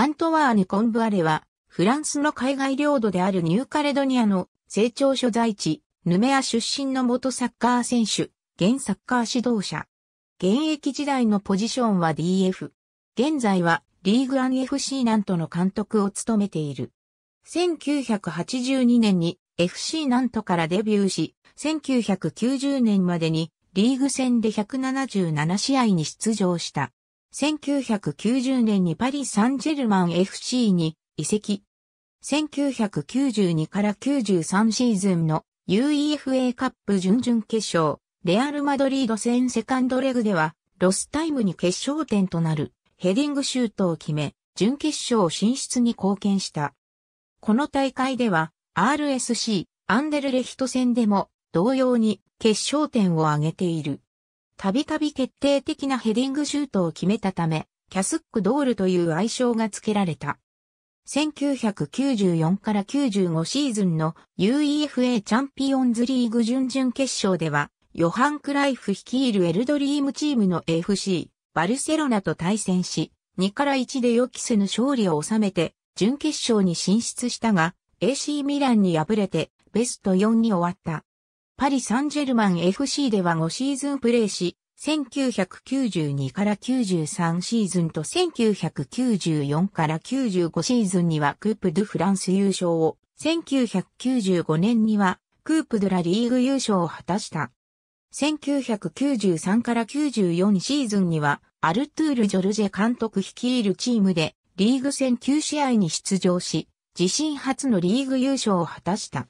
アントワーヌ・コンブアレは、フランスの海外領土であるニューカレドニアの成長所在地、ヌメア出身の元サッカー選手、現サッカー指導者。現役時代のポジションは DF。現在はリーグアン FC なんとの監督を務めている。1982年に FC なんとからデビューし、1990年までにリーグ戦で177試合に出場した。1990年にパリ・サンジェルマン FC に移籍。1992から93シーズンの UEFA カップ準々決勝、レアル・マドリード戦セカンドレグでは、ロスタイムに決勝点となるヘディングシュートを決め、準決勝進出に貢献した。この大会では、RSC、アンデルレヒト戦でも、同様に決勝点を挙げている。たびたび決定的なヘディングシュートを決めたため、キャスックドールという愛称が付けられた。1994から95シーズンの UEFA チャンピオンズリーグ準々決勝では、ヨハン・クライフ率いるエルドリームチームの FC、バルセロナと対戦し、2から1で予期せぬ勝利を収めて、準決勝に進出したが、AC ミランに敗れて、ベスト4に終わった。パリ・サンジェルマン FC では5シーズンプレーし、1992から93シーズンと1994から95シーズンにはクープ・ドゥ・フランス優勝を、1995年にはクープ・ドゥ・ラ・リーグ優勝を果たした。1993から94シーズンには、アルトゥール・ジョルジェ監督率いるチームで、リーグ戦9試合に出場し、自身初のリーグ優勝を果たした。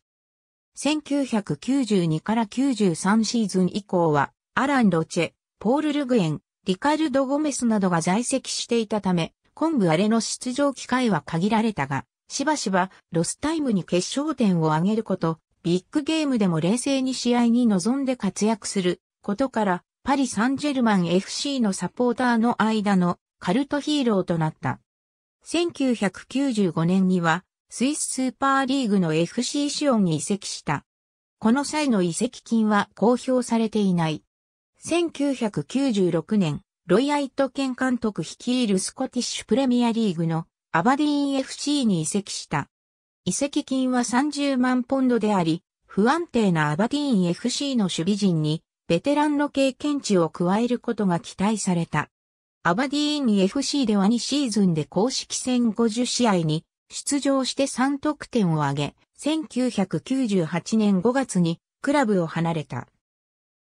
1992から93シーズン以降は、アラン・ロチェ、ポール・ルグエン、リカルド・ゴメスなどが在籍していたため、ンブ・あれの出場機会は限られたが、しばしばロスタイムに決勝点を挙げること、ビッグゲームでも冷静に試合に臨んで活躍することから、パリ・サンジェルマン FC のサポーターの間のカルトヒーローとなった。1995年にはスイススーパーリーグの FC シオンに移籍した。この際の移籍金は公表されていない。1996年、ロイアイット県監督率いるスコティッシュプレミアリーグのアバディーン FC に移籍した。移籍金は30万ポンドであり、不安定なアバディーン FC の守備陣にベテランの経験値を加えることが期待された。アバディーン FC では2シーズンで公式戦50試合に出場して3得点を挙げ、1998年5月にクラブを離れた。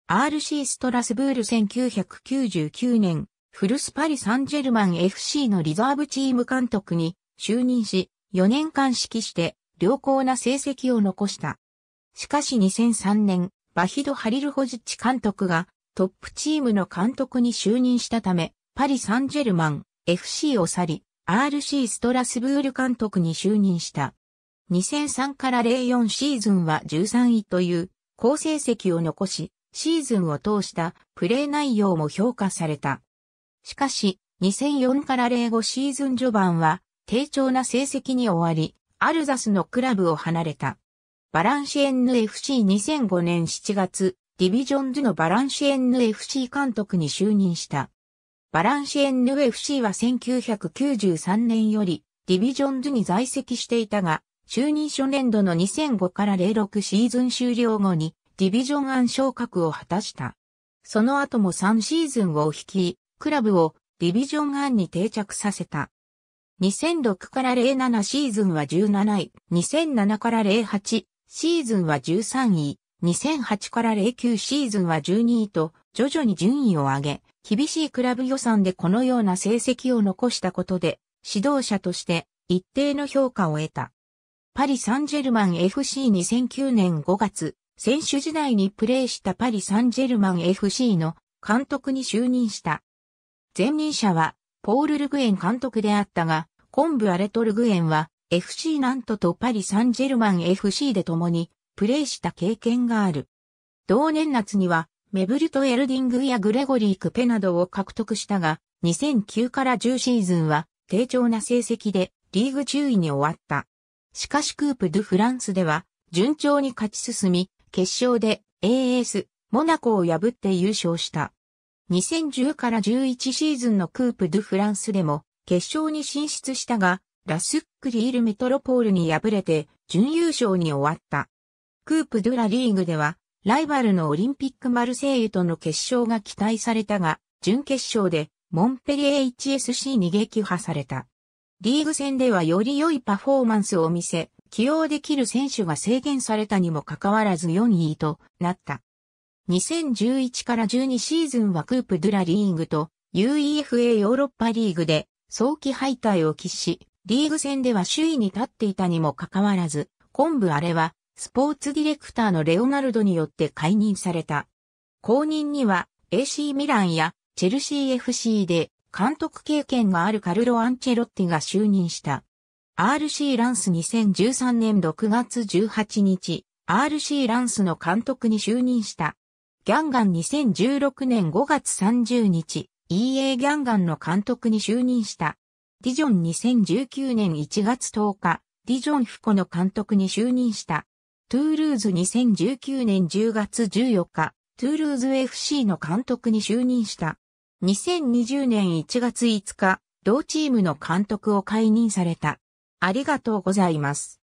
RC ストラスブール1999年、フルスパリ・サンジェルマン FC のリザーブチーム監督に就任し、4年間指揮して良好な成績を残した。しかし2003年、バヒド・ハリルホジッチ監督がトップチームの監督に就任したため、パリ・サンジェルマン FC を去り、RC ストラスブール監督に就任した。2003から04シーズンは13位という好成績を残し、シーズンを通したプレー内容も評価された。しかし、2004から05シーズン序盤は低調な成績に終わり、アルザスのクラブを離れた。バランシエンヌ FC2005 年7月、ディビジョンズのバランシエンヌ FC 監督に就任した。バランシエンヌ FC は1993年よりディビジョンズに在籍していたが、就任初年度の2005から06シーズン終了後にディビジョン暗昇格を果たした。その後も3シーズンを率い、クラブをディビジョン案に定着させた。2006から07シーズンは17位、2007から08シーズンは13位、2008から09シーズンは12位と徐々に順位を上げ、厳しいクラブ予算でこのような成績を残したことで、指導者として一定の評価を得た。パリ・サンジェルマン FC2009 年5月、選手時代にプレーしたパリ・サンジェルマン FC の監督に就任した。前任者は、ポール・ルグエン監督であったが、コンブ・アレト・ルグエンは、FC ナントとパリ・サンジェルマン FC で共にプレーした経験がある。同年夏には、メブルト・エルディングやグレゴリー・クペなどを獲得したが、2009から10シーズンは、低調な成績で、リーグ10位に終わった。しかしクープ・ドゥ・フランスでは、順調に勝ち進み、決勝で AS、モナコを破って優勝した。2010から11シーズンのクープ・ドゥ・フランスでも、決勝に進出したが、ラスック・リール・メトロポールに敗れて、準優勝に終わった。クープ・ドゥ・ラ・リーグでは、ライバルのオリンピック・マルセイユとの決勝が期待されたが、準決勝で、モンペリエ HSC に撃破された。リーグ戦ではより良いパフォーマンスを見せ、起用できる選手が制限されたにもかかわらず4位となった。2011から12シーズンはクープ・ドゥ・ラ・リーグと UEFA ヨーロッパリーグで早期敗退を喫し、リーグ戦では首位に立っていたにもかかわらず、ンブあれはスポーツディレクターのレオナルドによって解任された。後任には AC ミランやチェルシー FC で監督経験があるカルロ・アンチェロッティが就任した。RC ランス2013年6月18日、RC ランスの監督に就任した。ギャンガン2016年5月30日、EA ギャンガンの監督に就任した。ディジョン2019年1月10日、ディジョンフコの監督に就任した。トゥールーズ2019年10月14日、トゥールーズ FC の監督に就任した。2020年1月5日、同チームの監督を解任された。ありがとうございます。